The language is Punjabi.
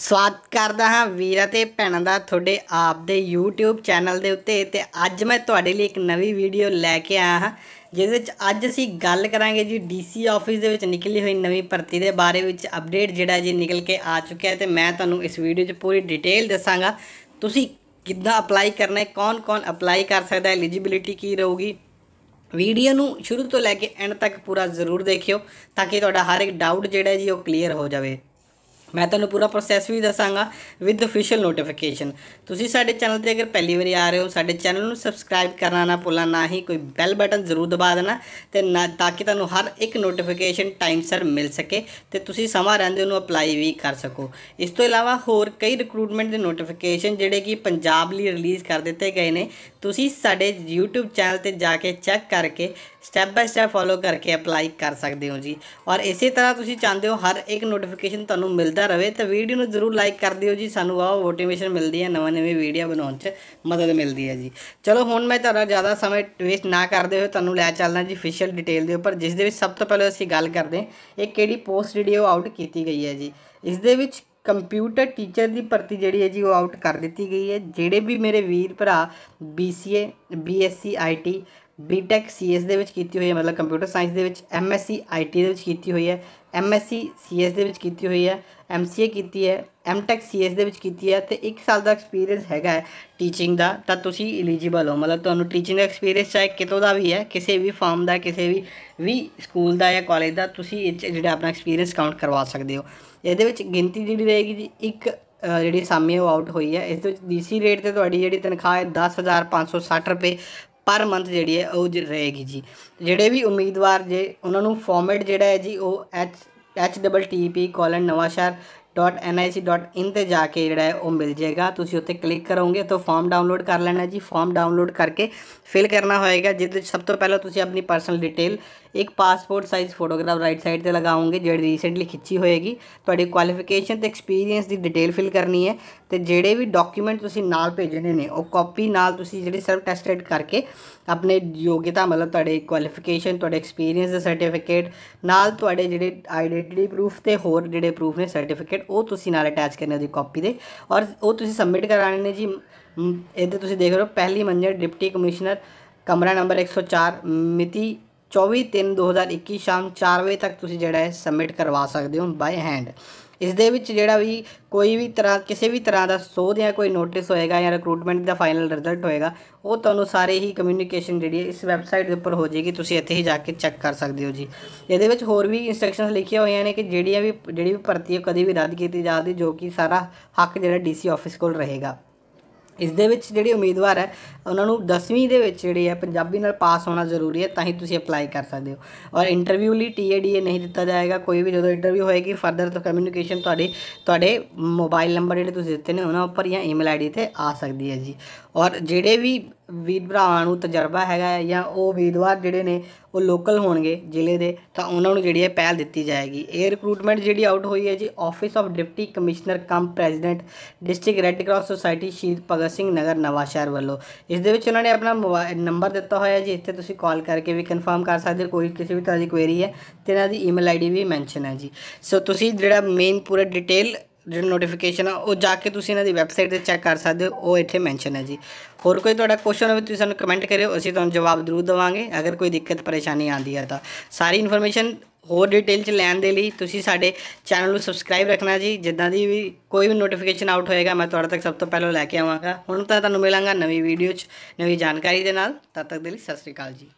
ਸਵਾਗਤ ਕਰਦਾ ਹਾਂ ਵੀਰ ਅਤੇ ਭੈਣਾਂ ਦਾ ਤੁਹਾਡੇ ਆਪ ਦੇ YouTube ਚੈਨਲ ਦੇ ਉੱਤੇ ਤੇ ਅੱਜ ਮੈਂ ਤੁਹਾਡੇ ਲਈ ਇੱਕ ਨਵੀਂ ਵੀਡੀਓ ਲੈ ਕੇ ਆਇਆ ਹਾਂ ਜਿਸ ਵਿੱਚ ਅੱਜ ਅਸੀਂ ਗੱਲ ਕਰਾਂਗੇ ਜੀ ਡੀਸੀ ਆਫਿਸ ਦੇ ਵਿੱਚ ਨਿਕਲੀ ਹੋਈ ਨਵੀਂ ਭਰਤੀ ਦੇ ਬਾਰੇ ਵਿੱਚ ਅਪਡੇਟ ਜਿਹੜਾ ਜੀ ਨਿਕਲ ਕੇ ਆ ਚੁੱਕਿਆ ਤੇ ਮੈਂ ਤੁਹਾਨੂੰ ਇਸ ਵੀਡੀਓ 'ਚ ਪੂਰੀ ਡਿਟੇਲ ਦੱਸਾਂਗਾ ਤੁਸੀਂ ਕਿੱਦਾਂ ਅਪਲਾਈ ਕਰਨਾ ਹੈ ਕੌਣ-ਕੌਣ ਅਪਲਾਈ ਕਰ ਸਕਦਾ ਹੈ ਐਲੀਜੀਬਿਲਿਟੀ ਕੀ ਰਹੂਗੀ ਵੀਡੀਓ ਨੂੰ ਸ਼ੁਰੂ ਤੋਂ ਲੈ ਕੇ ਐਂਡ ਤੱਕ ਪੂਰਾ ਜ਼ਰੂਰ ਦੇਖਿਓ ਤਾਂ ਕਿ ਤੁਹਾਡਾ ਹਰ ਇੱਕ ਡਾਊਟ ਜਿਹੜਾ ਜੀ ਉਹ ਕਲੀਅਰ ਹੋ ਜਾਵੇ ਮੈਂ ਤੁਹਾਨੂੰ ਪੂਰਾ ਪ੍ਰੋਸੈਸ ਵੀ ਦੱਸਾਂਗਾ ਵਿਦ ਅਫੀਸ਼ੀਅਲ ਨੋਟੀਫਿਕੇਸ਼ਨ ਤੁਸੀਂ ਸਾਡੇ ਚੈਨਲ ਤੇ ਅਗਰ ਪਹਿਲੀ ਵਾਰੀ ਆ ਰਹੇ ਹੋ ਸਾਡੇ ਚੈਨਲ ਨੂੰ ਸਬਸਕ੍ਰਾਈਬ ਕਰਨਾ ਨਾ ਭੁੱਲਣਾ ਨਾ ਹੀ ਕੋਈ ਬੈਲ ਬਟਨ ਜ਼ਰੂਰ ਦਬਾ ਦੇਣਾ ਤੇ ਤਾਂ ਕਿ ਤੁਹਾਨੂੰ ਹਰ ਇੱਕ ਨੋਟੀਫਿਕੇਸ਼ਨ ਟਾਈਮ ਸਰ ਮਿਲ ਸਕੇ ਤੇ ਤੁਸੀਂ ਸਮਾਂ ਰਹਿੰਦੇ ਉਹਨੂੰ ਅਪਲਾਈ ਵੀ ਕਰ ਸਕੋ ਇਸ ਤੋਂ ਇਲਾਵਾ ਹੋਰ ਕਈ ਰਿਕਰੂਟਮੈਂਟ ਦੇ ਨੋਟੀਫਿਕੇਸ਼ਨ ਜਿਹੜੇ ਕਿ ਪੰਜਾਬ ਲਈ ਰਿਲੀਜ਼ ਕਰ ਦਿੱਤੇ ਗਏ ਨੇ ਤੁਸੀਂ ਸਾਡੇ YouTube ਚੈਨਲ ਤੇ ਜਾ ਕੇ ਚੈੱਕ ਕਰਕੇ ਸਟੈਪ ਬਾਈ ਸਟੈਪ ਫੋਲੋ ਕਰਕੇ ਅਪਲਾਈ ਕਰ ਸਕਦੇ ਹੋ ਜੀ ਔਰ ਇਸੇ ਤਰ੍ਹਾਂ ਤੁਸੀਂ ਚਾਹੁੰਦੇ ਹੋ ਹਰ ਇੱਕ ਨੋਟੀਫਿਕੇਸ਼ਨ ਤੁਹਾਨੂੰ ਮਿਲਦਾ ਰਹੇ ਤਾਂ ਵੀਡੀਓ ਨੂੰ ਜ਼ਰੂਰ ਲਾਈਕ ਕਰ ਦਿਓ ਜੀ ਸਾਨੂੰ ਆਹ ਮੋਟੀਵੇਸ਼ਨ ਮਿਲਦੀ ਹੈ ਨਵੇਂ ਨਵੇਂ ਵੀਡੀਓ ਬਣਾਉਣ 'ਚ ਮਦਦ ਮਿਲਦੀ ਹੈ ਜੀ ਚਲੋ ਹੁਣ ਮੈਂ ਤੁਹਾਡਾ ਜ਼ਿਆਦਾ ਸਮਾਂ ਵੇਸਟ ਨਾ ਕਰਦੇ ਹੋਏ ਤੁਹਾਨੂੰ ਲੈ ਚੱਲਣਾ ਜੀ ਅਫੀਸ਼ੀਅਲ ਡਿਟੇਲ ਦੇ ਉੱਪਰ ਜਿਸ ਦੇ ਵਿੱਚ ਸਭ ਤੋਂ ਪਹਿਲਾਂ ਅਸੀਂ ਗੱਲ ਕਰਦੇ ਹਾਂ ਇਹ ਕਿਹੜੀ ਪੋਸਟ ਵੀਡੀਓ ਆਊਟ ਕੀਤੀ ਗਈ ਹੈ ਜੀ ਇਸ ਦੇ ਵਿੱਚ ਕੰਪਿਊਟਰ ਟੀਚਰ ਦੀ ਭਰਤੀ ਜਿਹੜੀ ਹੈ ਜੀ ਉਹ ਆਊਟ ਕਰ ਦਿੱਤੀ ਗਈ ਹੈ ਜਿਹੜੇ ਵੀ ਮੇਰੇ ਵੀਰ ਭਰਾ BCA BSc IT BTech CS e ਦੇ ਵਿੱਚ ਕੀਤੀ ਹੋਈ ਹੈ ਮਤਲਬ ਕੰਪਿਊਟਰ ਸਾਇੰਸ ਦੇ ਵਿੱਚ ਐਮਐਸਸੀ ਆਈਟੀ ਦੇ ਵਿੱਚ ਕੀਤੀ ਹੋਈ ਹੈ ਐਮਐਸਸੀ ਸੀਐਸ ਦੇ ਵਿੱਚ ਕੀਤੀ ਹੋਈ ਹੈ ਐਮਸੀਏ ਕੀਤੀ ਹੈ ਐਮਟੈਕ ਸੀਐਸ e ਦੇ ਵਿੱਚ ਕੀਤੀ ਹੈ ਤੇ 1 ਸਾਲ ਦਾ ਐਕਸਪੀਰੀਅੰਸ ਹੈਗਾ ਹੈ ਟੀਚਿੰਗ ਦਾ ਤਾਂ ਤੁਸੀਂ ਐਲੀਜੀਬਲ ਹੋ ਮਤਲਬ ਤੁਹਾਨੂੰ ਟੀਚਿੰਗ ਐਕਸਪੀਰੀਅੰਸ ਚਾਹੇ ਕਿਤੋਂ ਦਾ ਵੀ ਹੈ ਕਿਸੇ ਵੀ ਫਾਰਮ ਦਾ ਕਿਸੇ ਵੀ ਵੀ ਸਕੂਲ ਦਾ ਜਾਂ ਕਾਲਜ ਦਾ ਤੁਸੀਂ ਇਹ ਜਿਹੜਾ ਆਪਣਾ ਐਕਸਪੀਰੀਅੰਸ ਕਾਊਂਟ ਕਰਵਾ ਸਕਦੇ ਹੋ ਇਹਦੇ ਵਿੱਚ ਗਿਣਤੀ ਜਿਹੜੀ ਰਹੇਗੀ ਜੀ ਇੱਕ ਜਿਹੜੀ ਸਾਮੀ ਉਹ ਆਊਟ ਹੋਈ ਹੈ ਇਸ ਦੇ ਵਿੱਚ ਡੀਸੀ ਰੇਟ ਤੇ ਤੁਹਾਡੀ ਜਿਹੜੀ ਤਨਖਾਹ ਹੈ 10560 ਰੁਪਏ ਪਰ ਮੰਥ ਜਿਹੜੀ ਹੈ ਉਹ ਰਹੇਗੀ ਜੀ ਜਿਹੜੇ ਵੀ ਉਮੀਦਵਾਰ ਜੇ ਉਹਨਾਂ ਨੂੰ ਫਾਰਮੈਟ ਜਿਹੜਾ ਹੈ ਜੀ ਉਹ H H double T P colon Nawanshahr .nic.in ਤੇ ਜਾ ਕੇ ਜਿਹੜਾ ਹੈ ਉਹ ਮਿਲ ਜਾਏਗਾ ਤੁਸੀਂ ਉੱਤੇ ਕਲਿੱਕ ਕਰੋਗੇ ਤਾਂ ਫਾਰਮ ਡਾਊਨਲੋਡ ਕਰ ਲੈਣਾ ਜੀ ਫਾਰਮ ਡਾਊਨਲੋਡ ਕਰਕੇ ਫਿਲ ਕਰਨਾ ਹੋਏਗਾ ਜਿੱਦ ਸਭ ਤੋਂ ਪਹਿਲਾਂ ਤੁਸੀਂ ਆਪਣੀ ਪਰਸਨਲ ਡਿਟੇਲ ਇੱਕ passport size photograph right side ਤੇ ਲਗਾਉਂਗੇ ਜਿਹੜੀ ਰੀਸੈਂਟਲੀ ਖਿੱਚੀ ਹੋਏਗੀ ਤੁਹਾਡੀ ਕੁਆਲੀਫਿਕੇਸ਼ਨ ਤੇ ਐਕਸਪੀਰੀਅੰਸ ਦੀ ਡਿਟੇਲ ਫਿਲ ਕਰਨੀ ਹੈ ਤੇ ਜਿਹੜੇ ਵੀ ਡਾਕੂਮੈਂਟ ਤੁਸੀਂ ਨਾਲ ਭੇਜਣੇ ਨੇ ਉਹ ਕਾਪੀ ਨਾਲ ਤੁਸੀਂ ਜਿਹੜੀ ਸਰਵ ਟੈਸਟਡ ਕਰਕੇ ਆਪਣੇ ਯੋਗਤਾ ਮਤਲਬ ਤੁਹਾਡੇ ਕੁਆਲੀਫਿਕੇਸ਼ਨ ਤੁਹਾਡੇ ਐਕਸਪੀਰੀਅੰਸ ਦਾ ਸਰਟੀਫਿਕੇਟ ਨਾਲ ਤੁਹਾਡੇ ਜਿਹੜੇ ਆਈਡੈਂਟੀਟੀ ਪ੍ਰੂਫ ਤੇ ਹੋਰ ਜਿਹੜੇ ਪ੍ਰੂਫ ਨੇ ਸਰਟੀਫਿਕੇਟ ਸਰਟੀਫਿਕੇਟ ਉਹ ਤੁਸੀਂ ਨਾਲ ਅਟੈਚ ਕਰਨੇ ਉਹਦੀ ਕਾਪੀ ਦੇ ਔਰ ਉਹ ਤੁਸੀਂ ਸਬਮਿਟ ਕਰਾਣੇ ਨੇ ਜੀ ਇਹਦੇ ਤੁਸੀਂ ਦੇਖ ਰਹੇ ਹੋ ਪਹਿਲੀ ਮੰਜ਼ਿਲ ਡਿਪਟੀ ਕਮਿਸ਼ਨਰ ਕਮਰਾ ਨੰਬਰ 104 ਮਿਤੀ 24 3 2021 ਸ਼ਾਮ 4 ਵਜੇ ਤੱਕ ਤੁਸੀਂ ਜਿਹੜਾ ਹੈ ਸਬਮਿਟ ਕਰਵਾ ਸਕਦੇ ਹੋ ਬਾਈ ਹੈਂਡ ਇਸ ਦੇ ਵਿੱਚ ਜਿਹੜਾ ਵੀ ਕੋਈ ਵੀ ਤਰ੍ਹਾਂ ਕਿਸੇ ਵੀ ਤਰ੍ਹਾਂ ਦਾ ਸੋਧ ਜਾਂ ਕੋਈ ਨੋਟਿਸ ਹੋਏਗਾ ਜਾਂ ਰਿਕਰੂਟਮੈਂਟ ਦਾ ਫਾਈਨਲ ਰਿਜ਼ਲਟ ਹੋਏਗਾ ਉਹ ਤੁਹਾਨੂੰ ਸਾਰੇ ਹੀ ਕਮਿਊਨੀਕੇਸ਼ਨ ਜਿਹੜੀ ਹੈ ਇਸ ਵੈਬਸਾਈਟ ਦੇ ਉੱਪਰ ਹੋ ਜਾਏਗੀ ਤੁਸੀਂ ਇੱਥੇ ਹੀ ਜਾ ਕੇ ਚੈੱਕ ਕਰ ਸਕਦੇ ਹੋ ਜੀ ਇਹਦੇ ਵਿੱਚ ਹੋਰ ਵੀ ਇਨਸਟਰਕਸ਼ਨਸ ਲਿਖੀਆਂ ਹੋਈਆਂ ਨੇ ਕਿ ਜਿਹੜੀਆਂ ਵੀ ਜਿਹੜੀ ਵੀ ਭਰਤੀ ਹੈ ਕਦੇ ਵੀ ਰੱਦ ਕੀਤੀ ਜਾਂਦੀ ਜੋ ਕਿ ਸਾਰਾ ਹੱਕ ਜਿਹੜਾ ਡੀਸੀ ਆਫਿਸ ਕੋਲ ਰਹੇਗਾ ਇਸ ਦੇ ਵਿੱਚ ਜਿਹੜੇ ਉਮੀਦਵਾਰ ਹੈ ਉਹਨਾਂ ਨੂੰ 10ਵੀਂ ਦੇ ਵਿੱਚ ਜਿਹੜੇ ਹੈ ਪੰਜਾਬੀ ਨਾਲ ਪਾਸ ਹੋਣਾ ਜ਼ਰੂਰੀ ਹੈ ਤਾਂ ਹੀ ਤੁਸੀਂ ਅਪਲਾਈ ਕਰ ਸਕਦੇ ਹੋ ਔਰ ਇੰਟਰਵਿਊ ਲਈ ਟੀਏਡੀਏ ਨਹੀਂ ਦਿੱਤਾ ਜਾਏਗਾ ਕੋਈ ਵੀ ਜਦੋਂ ਇੰਟਰਵਿਊ ਹੋਏਗੀ ਫਰਦਰ ਤੋਂ ਕਮਿਊਨੀਕੇਸ਼ਨ ਤੁਹਾਡੇ ਤੁਹਾਡੇ ਮੋਬਾਈਲ ਨੰਬਰ ਜਿਹੜੇ ਤੁਸੀਂ ਦਿੱਤੇ ਨੇ ਉਹਨਾਂ ਉੱਪਰ ਜਾਂ ਈਮੇਲ ਆਈਡੀ ਤੇ ਆ ਸਕਦੀ ਹੈ ਜੀ ਔਰ ਜਿਹੜੇ ਵੀ ਵੀਰ ਭਰਾਵਾਂ ਨੂੰ ਤਜਰਬਾ ਹੈਗਾ ਜਾਂ ਉਹ ਵੀਰਵਾਰ ਜਿਹੜੇ ਨੇ ਉਹ ਲੋਕਲ ਹੋਣਗੇ ਜ਼ਿਲ੍ਹੇ ਦੇ ਤਾਂ ਉਹਨਾਂ ਨੂੰ ਜਿਹੜੀ ਹੈ ਪਹਿਲ ਦਿੱਤੀ ਜਾਏਗੀ ਇਹ ਰਿਕਰੂਟਮੈਂਟ ਜਿਹੜੀ ਆਊਟ ਹੋਈ ਹੈ ਜੀ office of deputy commissioner cum president district red cross society Shaheed Bhagat Singh ਨਗਰ ਨਵਾਸ਼ਹਿਰ ਵੱਲੋਂ ਇਸ ਦੇ ਵਿੱਚ ਉਹਨਾਂ ਨੇ ਆਪਣਾ ਨੰਬਰ ਦਿੱਤਾ ਹੋਇਆ ਜੀ ਇੱਥੇ ਤੁਸੀਂ ਕਾਲ ਕਰਕੇ ਵੀ ਕਨਫਰਮ ਕਰ ਸਕਦੇ ਹੋ ਕੋਈ ਕਿਸੇ ਵੀ ਤਰ੍ਹਾਂ ਦੀ ਕੁਐਰੀ ਹੈ ਤੇ ਇਹਨਾਂ ਦੀ ਈਮੇਲ ਆਈਡੀ ਵੀ ਮੈਂਸ਼ਨ ਹੈ ਜੀ ਸੋ ਤੁਸੀਂ ਜਿਹੜਾ ਮੇਨ ਪੂਰਾ ਡਿਟੇਲ ਜਿਹੜੀ ਨੋਟੀਫਿਕੇਸ਼ਨ ਆ ਉਹ ਜਾ ਕੇ ਤੁਸੀਂ ਇਹਨਾਂ ਦੀ ਵੈਬਸਾਈਟ ਤੇ ਚੈੱਕ ਕਰ ਸਕਦੇ ਹੋ ਉਹ ਇੱਥੇ ਮੈਂਸ਼ਨ ਹੈ ਜੀ ਹੋਰ ਕੋਈ ਤੁਹਾਡਾ ਕੁਐਸਚਨ ਹੋਵੇ ਤੁਸੀਂ ਸਾਨੂੰ ਕਮੈਂਟ ਕਰਿਓ ਅਸੀਂ ਤੁਹਾਨੂੰ ਜਵਾਬ ਜ਼ਰੂਰ ਦਵਾਂਗੇ ਅਗਰ ਕੋਈ ਦਿੱਕਤ ਪਰੇਸ਼ਾਨੀ ਆਂਦੀ ਹੈ ਤਾਂ ਸਾਰੀ ਇਨਫੋਰਮੇਸ਼ਨ ਹੋਰ ਡਿਟੇਲ ਚ ਲੈਣ ਦੇ ਲਈ ਤੁਸੀਂ ਸਾਡੇ ਚੈਨਲ ਨੂੰ ਸਬਸਕ੍ਰਾਈਬ ਰੱਖਣਾ ਜੀ ਜਿੱਦਾਂ ਦੀ ਵੀ ਕੋਈ ਵੀ ਨੋਟੀਫਿਕੇਸ਼ਨ ਆਊਟ ਹੋਏਗਾ ਮੈਂ ਤੁਹਾਡੇ ਤੱਕ ਸਭ ਤੋਂ ਪਹਿਲਾਂ ਲੈ ਕੇ ਆਵਾਂਗਾ ਹੁਣ ਤਾਂ ਤੁਹਾਨੂੰ ਮਿਲਾਂਗਾ ਨਵੀਂ ਵੀਡੀਓ 'ਚ ਨਵੀਂ ਜਾਣਕਾਰੀ ਦੇ ਨਾਲ ਤਦ ਤੱਕ ਦੇ ਲਈ ਸਤਿ ਸ੍ਰੀ ਅਕਾਲ ਜੀ